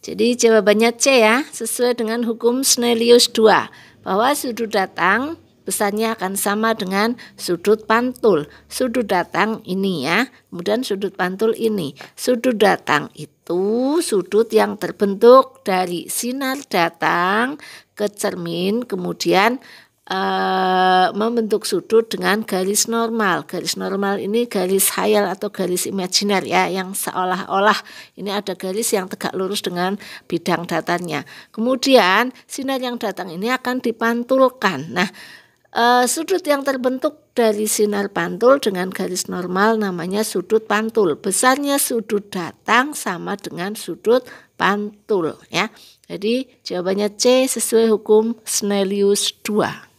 Jadi jawabannya C ya, sesuai dengan hukum Snellius 2 bahwa sudut datang besarnya akan sama dengan sudut pantul. Sudut datang ini ya, kemudian sudut pantul ini. Sudut datang itu sudut yang terbentuk dari sinar datang ke cermin kemudian uh, membentuk sudut dengan garis normal. Garis normal ini garis hayal atau garis imajiner ya yang seolah-olah ini ada garis yang tegak lurus dengan bidang datarnya. Kemudian sinar yang datang ini akan dipantulkan. Nah, uh, sudut yang terbentuk dari sinar pantul dengan garis normal namanya sudut pantul. Besarnya sudut datang sama dengan sudut pantul ya. Jadi jawabannya C sesuai hukum Snellius 2.